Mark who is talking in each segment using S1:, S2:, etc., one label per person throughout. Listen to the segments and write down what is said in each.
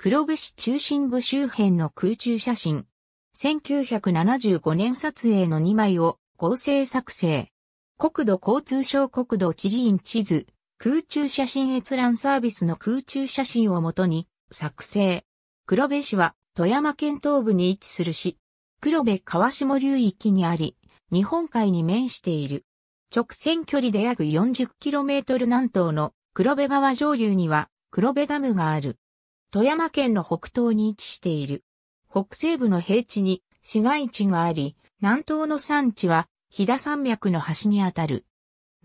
S1: 黒部市中心部周辺の空中写真。1975年撮影の2枚を合成作成。国土交通省国土地理院地図、空中写真閲覧サービスの空中写真をもとに作成。黒部市は富山県東部に位置する市。黒部川下流域にあり、日本海に面している。直線距離で約 40km 南東の黒部川上流には黒部ダムがある。富山県の北東に位置している。北西部の平地に市街地があり、南東の山地は飛騨山脈の端にあたる。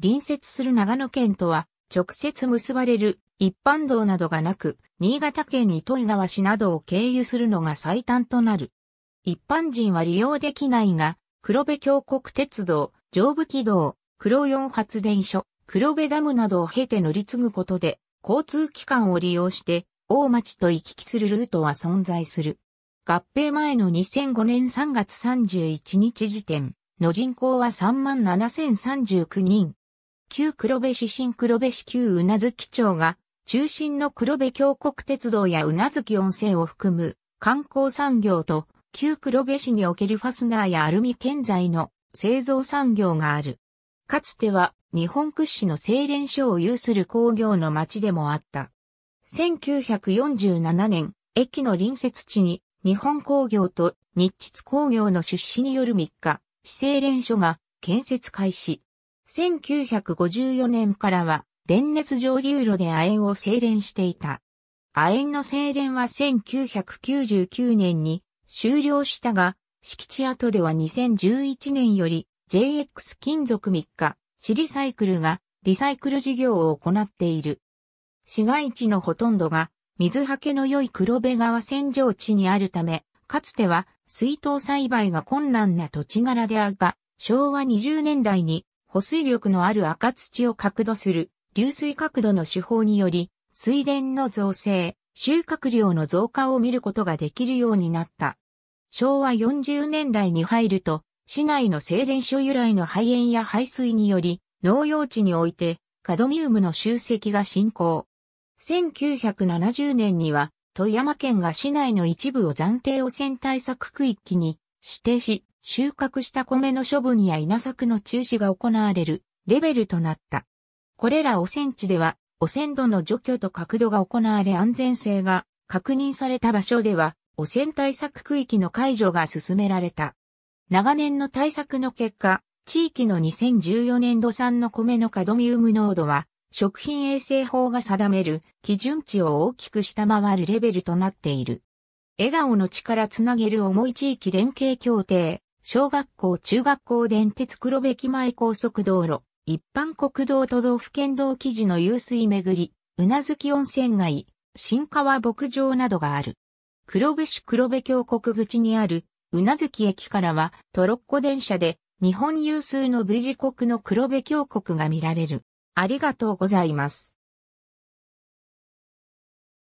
S1: 隣接する長野県とは直接結ばれる一般道などがなく、新潟県糸魚川市などを経由するのが最短となる。一般人は利用できないが、黒部峡谷鉄道、上部軌道、黒四発電所、黒部ダムなどを経て乗り継ぐことで、交通機関を利用して大町と行き来するルートは存在する。合併前の2005年3月31日時点の人口は37,039人。旧黒部市新黒部市旧宇奈月町が中心の黒部峡谷鉄道や宇奈月温泉を含む観光産業と旧黒部市におけるファスナーやアルミ建材の製造産業がある。かつては日本屈指の精錬所を有する工業の町でもあった。1947年、駅の隣接地に日本工業と日秩工業の出資による3日、市政連所が建設開始。1954年からは、電熱上流路で亜鉛を精錬していた。亜鉛の精錬は1999年に終了したが、敷地跡では2011年より JX 金属3日、シリサイクルがリサイクル事業を行っている。市街地のほとんどが水はけの良い黒部川扇状地にあるため、かつては水筒栽培が困難な土地柄であるが、昭和20年代に保水力のある赤土を角度する流水角度の手法により、水田の造成、収穫量の増加を見ることができるようになった。昭和40年代に入ると、市内の精錬所由来の肺炎や排水により、農用地において、カドミウムの集積が進行。1970年には、富山県が市内の一部を暫定汚染対策区域に指定し、収穫した米の処分や稲作の中止が行われるレベルとなった。これら汚染地では、汚染度の除去と角度が行われ安全性が確認された場所では、汚染対策区域の解除が進められた。長年の対策の結果、地域の2014年度産の米のカドミウム濃度は食品衛生法が定める基準値を大きく下回るレベルとなっている。笑顔の力つなげる重い地域連携協定、小学校中学校電鉄黒部駅前高速道路、一般国道都道府県道記事の湧水巡り、うなずき温泉街、新川牧場などがある。黒部市黒部峡谷口にある、うなずき駅からはトロッコ電車で日本有数の V 字国の黒部峡谷が見られる。ありがとうございます。